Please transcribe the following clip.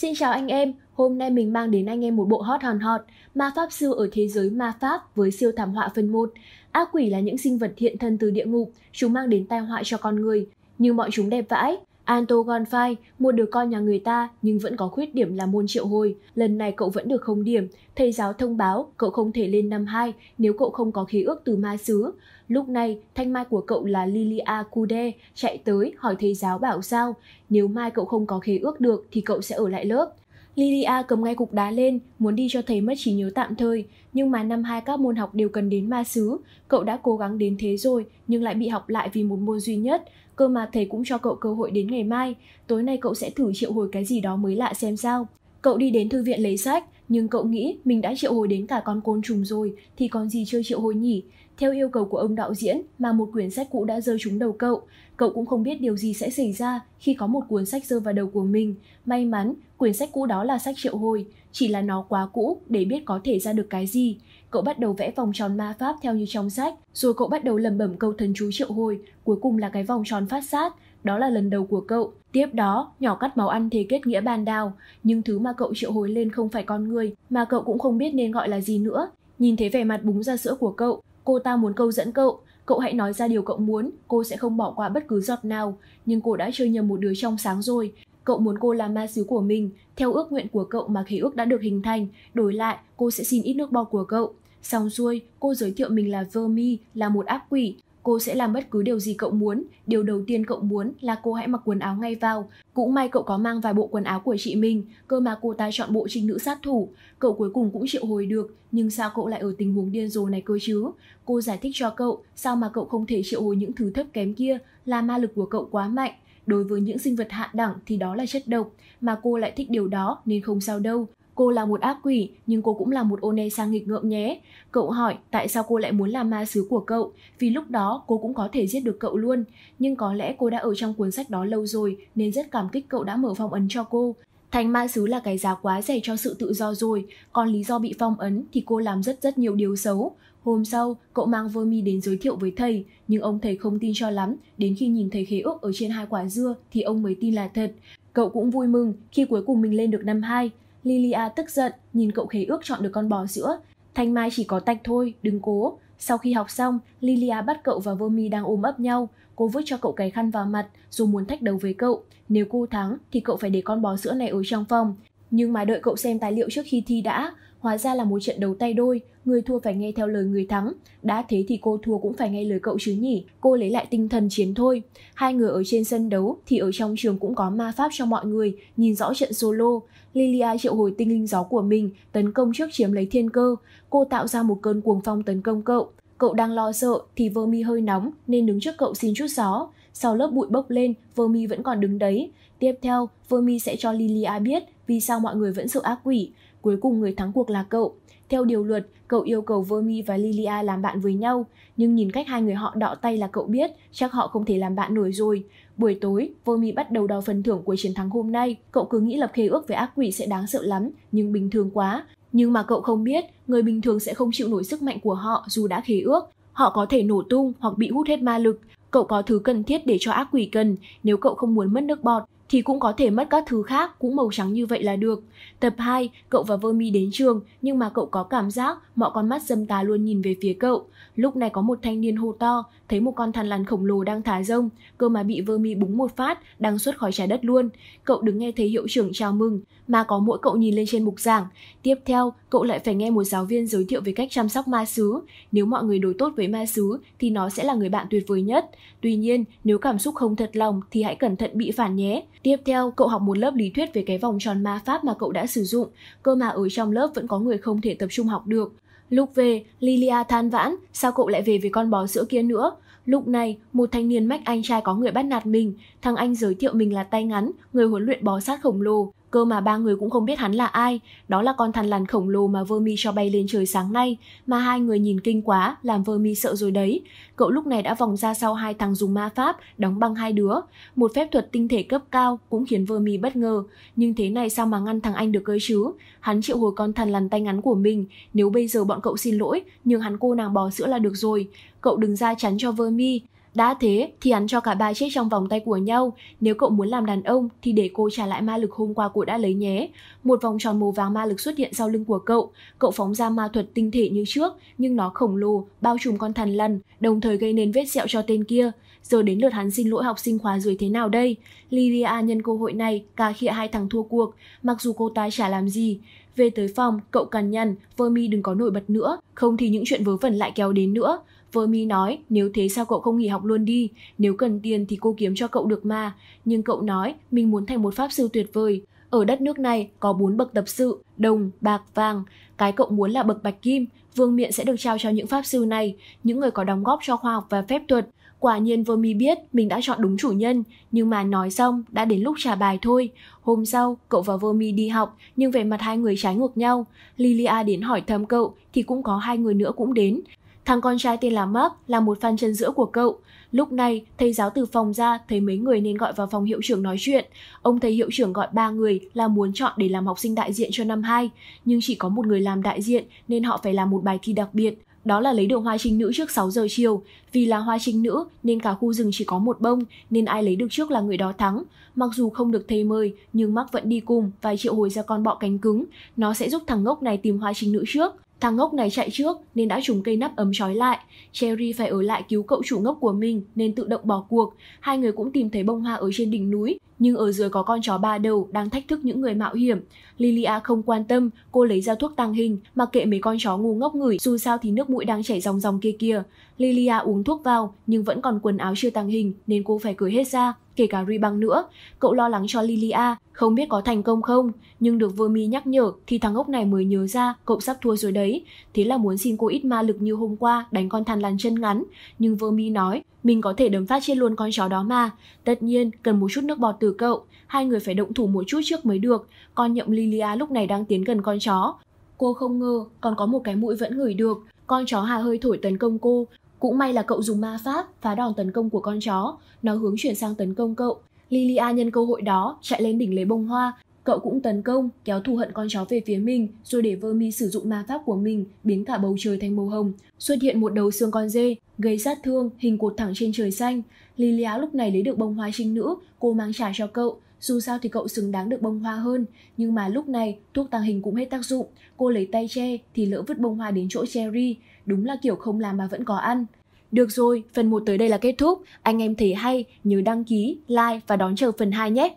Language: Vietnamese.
Xin chào anh em, hôm nay mình mang đến anh em một bộ hot hòn hot, ma pháp sư ở thế giới ma pháp với siêu thảm họa phần 1. Ác quỷ là những sinh vật hiện thân từ địa ngục, chúng mang đến tai họa cho con người, nhưng bọn chúng đẹp vãi, Anto Gonfai, một đứa con nhà người ta nhưng vẫn có khuyết điểm là môn triệu hồi. Lần này cậu vẫn được không điểm. Thầy giáo thông báo cậu không thể lên năm 2 nếu cậu không có khí ước từ ma xứ. Lúc này, thanh mai của cậu là Lilia Kude chạy tới hỏi thầy giáo bảo sao. Nếu mai cậu không có khí ước được thì cậu sẽ ở lại lớp. Lilia cầm ngay cục đá lên, muốn đi cho thầy mất trí nhớ tạm thời, nhưng mà năm hai các môn học đều cần đến ma xứ. Cậu đã cố gắng đến thế rồi, nhưng lại bị học lại vì một môn duy nhất. Cơ mà thầy cũng cho cậu cơ hội đến ngày mai, tối nay cậu sẽ thử triệu hồi cái gì đó mới lạ xem sao. Cậu đi đến thư viện lấy sách, nhưng cậu nghĩ mình đã triệu hồi đến cả con côn trùng rồi thì còn gì chưa triệu hồi nhỉ? Theo yêu cầu của ông đạo diễn mà một quyển sách cũ đã rơi trúng đầu cậu, cậu cũng không biết điều gì sẽ xảy ra khi có một cuốn sách rơi vào đầu của mình. May mắn, quyển sách cũ đó là sách triệu hồi, chỉ là nó quá cũ để biết có thể ra được cái gì. Cậu bắt đầu vẽ vòng tròn ma pháp theo như trong sách, rồi cậu bắt đầu lẩm bẩm câu thần chú triệu hồi, cuối cùng là cái vòng tròn phát sát, đó là lần đầu của cậu. Tiếp đó, nhỏ cắt máu ăn thế kết nghĩa bàn đào, nhưng thứ mà cậu triệu hồi lên không phải con người, mà cậu cũng không biết nên gọi là gì nữa. Nhìn thấy vẻ mặt búng ra sữa của cậu, cô ta muốn câu dẫn cậu, cậu hãy nói ra điều cậu muốn, cô sẽ không bỏ qua bất cứ giọt nào, nhưng cô đã chơi nhầm một đứa trong sáng rồi. Cậu muốn cô làm ma sứ của mình, theo ước nguyện của cậu mà khế ước đã được hình thành, đổi lại cô sẽ xin ít nước bọt của cậu. Xong xuôi, cô giới thiệu mình là Vermi, là một ác quỷ, Cô sẽ làm bất cứ điều gì cậu muốn, điều đầu tiên cậu muốn là cô hãy mặc quần áo ngay vào. Cũng may cậu có mang vài bộ quần áo của chị mình, cơ mà cô ta chọn bộ trinh nữ sát thủ. Cậu cuối cùng cũng triệu hồi được, nhưng sao cậu lại ở tình huống điên rồ này cơ chứ? Cô giải thích cho cậu sao mà cậu không thể triệu hồi những thứ thấp kém kia, là ma lực của cậu quá mạnh. Đối với những sinh vật hạ đẳng thì đó là chất độc, mà cô lại thích điều đó nên không sao đâu. Cô là một ác quỷ, nhưng cô cũng là một Onesa nghịch ngợm nhé. Cậu hỏi tại sao cô lại muốn làm ma sứ của cậu, vì lúc đó cô cũng có thể giết được cậu luôn. Nhưng có lẽ cô đã ở trong cuốn sách đó lâu rồi nên rất cảm kích cậu đã mở phong ấn cho cô. Thành ma sứ là cái giá quá rẻ cho sự tự do rồi, còn lý do bị phong ấn thì cô làm rất rất nhiều điều xấu. Hôm sau, cậu mang Vermi đến giới thiệu với thầy, nhưng ông thầy không tin cho lắm, đến khi nhìn thấy khế ước ở trên hai quả dưa thì ông mới tin là thật. Cậu cũng vui mừng khi cuối cùng mình lên được năm hai. Lilia tức giận, nhìn cậu khế ước chọn được con bò sữa. Thanh Mai chỉ có tạch thôi, đừng cố. Sau khi học xong, Lilia bắt cậu và Vomi đang ôm ấp nhau. Cô vứt cho cậu cái khăn vào mặt, rồi muốn thách đấu với cậu. Nếu cô thắng, thì cậu phải để con bò sữa này ở trong phòng. Nhưng mà đợi cậu xem tài liệu trước khi thi đã, hóa ra là một trận đấu tay đôi, người thua phải nghe theo lời người thắng. Đã thế thì cô thua cũng phải nghe lời cậu chứ nhỉ, cô lấy lại tinh thần chiến thôi. Hai người ở trên sân đấu thì ở trong trường cũng có ma pháp cho mọi người, nhìn rõ trận solo. Lilia triệu hồi tinh linh gió của mình, tấn công trước chiếm lấy thiên cơ. Cô tạo ra một cơn cuồng phong tấn công cậu. Cậu đang lo sợ thì Vermi hơi nóng nên đứng trước cậu xin chút gió. Sau lớp bụi bốc lên, Vermi vẫn còn đứng đấy. Tiếp theo, Vermi sẽ cho Lilia biết vì sao mọi người vẫn sợ ác quỷ. Cuối cùng người thắng cuộc là cậu. Theo điều luật, cậu yêu cầu Vermi và Lilia làm bạn với nhau, nhưng nhìn cách hai người họ đọ tay là cậu biết, chắc họ không thể làm bạn nổi rồi. Buổi tối, Vermi bắt đầu đo phần thưởng của chiến thắng hôm nay. Cậu cứ nghĩ lập khế ước với ác quỷ sẽ đáng sợ lắm, nhưng bình thường quá. Nhưng mà cậu không biết, người bình thường sẽ không chịu nổi sức mạnh của họ dù đã khế ước. Họ có thể nổ tung hoặc bị hút hết ma lực. Cậu có thứ cần thiết để cho ác quỷ cần nếu cậu không muốn mất nước bọt thì cũng có thể mất các thứ khác cũng màu trắng như vậy là được. Tập 2, cậu và Vermi đến trường nhưng mà cậu có cảm giác mọi con mắt dâm tà luôn nhìn về phía cậu. Lúc này có một thanh niên hô to, thấy một con thằn lằn khổng lồ đang thả rông, cơ mà bị mi búng một phát, đang xuất khỏi trái đất luôn. Cậu đứng nghe thấy hiệu trưởng chào mừng, mà có mỗi cậu nhìn lên trên mục giảng. Tiếp theo, cậu lại phải nghe một giáo viên giới thiệu về cách chăm sóc ma sứ. Nếu mọi người đối tốt với ma sứ thì nó sẽ là người bạn tuyệt vời nhất. Tuy nhiên, nếu cảm xúc không thật lòng thì hãy cẩn thận bị phản nhé. Tiếp theo, cậu học một lớp lý thuyết về cái vòng tròn ma pháp mà cậu đã sử dụng, cơ mà ở trong lớp vẫn có người không thể tập trung học được. Lúc về, Lilia than vãn, sao cậu lại về với con bò sữa kia nữa? Lúc này, một thanh niên mách anh trai có người bắt nạt mình, thằng anh giới thiệu mình là tay ngắn, người huấn luyện bò sát khổng lồ. Cơ mà ba người cũng không biết hắn là ai, đó là con thằn lằn khổng lồ mà Vermi cho bay lên trời sáng nay, mà hai người nhìn kinh quá, làm Vermi sợ rồi đấy. Cậu lúc này đã vòng ra sau hai thằng dùng ma pháp, đóng băng hai đứa. Một phép thuật tinh thể cấp cao cũng khiến Vermi bất ngờ, nhưng thế này sao mà ngăn thằng anh được cơ chứ? Hắn triệu hồi con thằn lằn tay ngắn của mình, nếu bây giờ bọn cậu xin lỗi, nhưng hắn cô nàng bò sữa là được rồi. Cậu đừng ra chắn cho Vermi, đã thế thì hắn cho cả ba chiếc trong vòng tay của nhau Nếu cậu muốn làm đàn ông thì để cô trả lại ma lực hôm qua cô đã lấy nhé Một vòng tròn màu vàng ma lực xuất hiện sau lưng của cậu Cậu phóng ra ma thuật tinh thể như trước Nhưng nó khổng lồ, bao trùm con thần lần Đồng thời gây nên vết sẹo cho tên kia Giờ đến lượt hắn xin lỗi học sinh khóa dưới thế nào đây Lyria nhân cơ hội này cả khịa hai thằng thua cuộc Mặc dù cô ta chả làm gì về tới phòng, cậu cằn nhằn, Vermi đừng có nổi bật nữa, không thì những chuyện vớ vẩn lại kéo đến nữa. Vợ mi nói, nếu thế sao cậu không nghỉ học luôn đi, nếu cần tiền thì cô kiếm cho cậu được mà. Nhưng cậu nói, mình muốn thành một pháp sư tuyệt vời. Ở đất nước này có bốn bậc tập sự, đồng, bạc, vàng. Cái cậu muốn là bậc bạch kim, vương miện sẽ được trao cho những pháp sư này, những người có đóng góp cho khoa học và phép thuật. Quả nhiên Vơ Mi biết mình đã chọn đúng chủ nhân, nhưng mà nói xong đã đến lúc trả bài thôi. Hôm sau, cậu và Vơ Mi đi học, nhưng về mặt hai người trái ngược nhau. Lilia đến hỏi thăm cậu thì cũng có hai người nữa cũng đến, Thằng con trai tên là Mark là một fan chân giữa của cậu. Lúc này, thầy giáo từ phòng ra thấy mấy người nên gọi vào phòng hiệu trưởng nói chuyện. Ông thấy hiệu trưởng gọi ba người là muốn chọn để làm học sinh đại diện cho năm 2, nhưng chỉ có một người làm đại diện nên họ phải làm một bài thi đặc biệt. Đó là lấy được hoa trinh nữ trước 6 giờ chiều. Vì là hoa trinh nữ nên cả khu rừng chỉ có một bông nên ai lấy được trước là người đó thắng. Mặc dù không được thầy mời nhưng Mark vẫn đi cùng và triệu hồi ra con bọ cánh cứng. Nó sẽ giúp thằng ngốc này tìm hoa trinh nữ trước. Thằng ngốc này chạy trước nên đã trúng cây nắp ấm trói lại. Cherry phải ở lại cứu cậu chủ ngốc của mình nên tự động bỏ cuộc. Hai người cũng tìm thấy bông hoa ở trên đỉnh núi nhưng ở dưới có con chó ba đầu đang thách thức những người mạo hiểm. Lilia không quan tâm, cô lấy ra thuốc tăng hình, mặc kệ mấy con chó ngu ngốc ngửi, dù sao thì nước mũi đang chảy ròng ròng kia kia. Lilia uống thuốc vào nhưng vẫn còn quần áo chưa tăng hình nên cô phải cởi hết ra, kể cả ri băng nữa. Cậu lo lắng cho Lilia, không biết có thành công không, nhưng được Vermi nhắc nhở thì thằng ốc này mới nhớ ra cậu sắp thua rồi đấy. Thế là muốn xin cô ít ma lực như hôm qua đánh con thằn lằn chân ngắn, nhưng Vermi nói mình có thể đấm phát chết luôn con chó đó mà. Tất nhiên cần một chút nước bọt từ cậu, hai người phải động thủ một chút trước mới được, con nhậm Lilia lúc này đang tiến gần con chó. Cô không ngờ, còn có một cái mũi vẫn ngửi được, con chó hà hơi thổi tấn công cô. Cũng may là cậu dùng ma pháp, phá đòn tấn công của con chó, nó hướng chuyển sang tấn công cậu. Lilia nhân cơ hội đó chạy lên đỉnh lấy bông hoa, Cậu cũng tấn công, kéo thù hận con chó về phía mình, rồi để vơ mi sử dụng ma pháp của mình, biến cả bầu trời thành màu hồng. Xuất hiện một đầu xương con dê, gây sát thương, hình cột thẳng trên trời xanh. Lilia lúc này lấy được bông hoa trinh nữ, cô mang trả cho cậu. Dù sao thì cậu xứng đáng được bông hoa hơn, nhưng mà lúc này thuốc tàng hình cũng hết tác dụng. Cô lấy tay che thì lỡ vứt bông hoa đến chỗ Cherry, đúng là kiểu không làm mà vẫn có ăn. Được rồi, phần 1 tới đây là kết thúc. Anh em thấy hay, nhớ đăng ký, like và đón chờ phần 2 nhé.